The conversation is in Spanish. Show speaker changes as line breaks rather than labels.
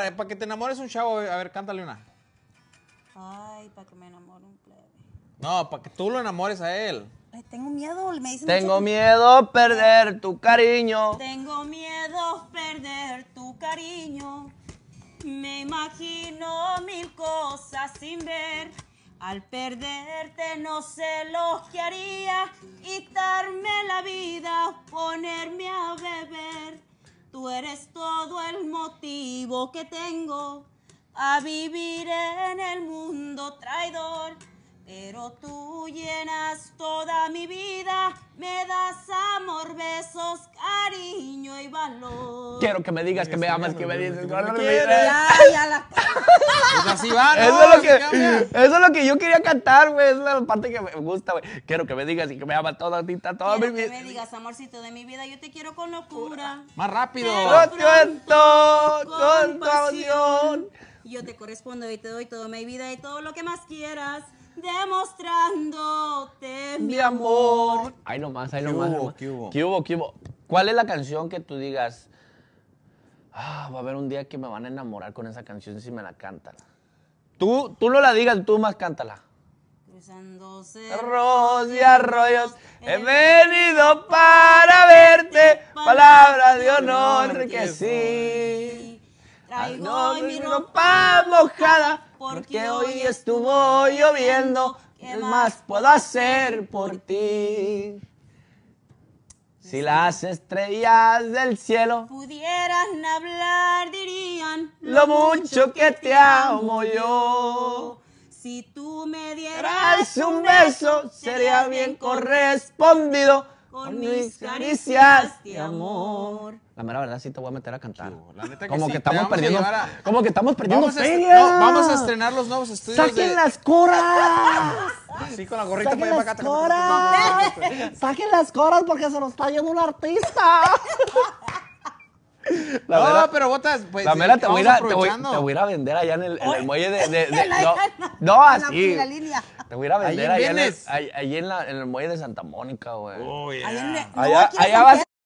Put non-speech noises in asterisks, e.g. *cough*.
Eh, para que te enamores un chavo, a ver, cántale una. Ay, para que me enamore un plebe. No, para que tú lo enamores a él. tengo miedo, me dicen Tengo miedo perder tu cariño. Tengo miedo perder tu cariño. Me imagino mil cosas sin ver. Al perderte no sé lo que haría, quitarme la vida, ponerme a beber. Tú eres tú que tengo a vivir en el mundo traidor. Pero tú llenas toda mi vida, me das amor, besos, cariño y valor. Quiero que me digas que me amas, que me dices eso, es lo que, eso es lo que yo quería cantar, güey. Es la parte que me gusta, güey. Quiero que me digas y que me ama toda, tita, toda mi vida. Que me digas, amorcito de mi vida, yo te quiero con locura. Más rápido. con, pasión. Yo te correspondo y te doy toda mi vida y todo lo que más quieras demostrándote mi amor. Ahí nomás, ahí nomás. ¿Qué ¿Cuál es la canción que tú digas? Ah, va a haber un día que me van a enamorar con esa canción si me la cantan. Tú, tú no la digas, tú más cántala. Cerros y arroyos, he venido para verte, palabra de honor que sí. Traigo mi ropa mojada, porque hoy estuvo lloviendo, ¿qué más puedo hacer por ti? Si las estrellas del cielo pudieran hablar, diría lo mucho que te amo yo. Si tú me dieras un beso, sería bien correspondido con mis caricias de amor. La mera verdad sí te voy a meter a cantar. como, que estamos perdiendo, como que estamos perdiendo vamos A vamos a estrenar los nuevos estudios ¡Saquen las coras! Sí, con la gorrita las coras! porque se nos está yendo un artista! no, pero botas, pues. La mera te, voy a, te, voy, a vender allá en el, muelle de. *laughs* no, así. Te voy a vender allá en el, allí en, la, el muelle de Santa Mónica, güey. Oh, yeah. allá, allá, allá vas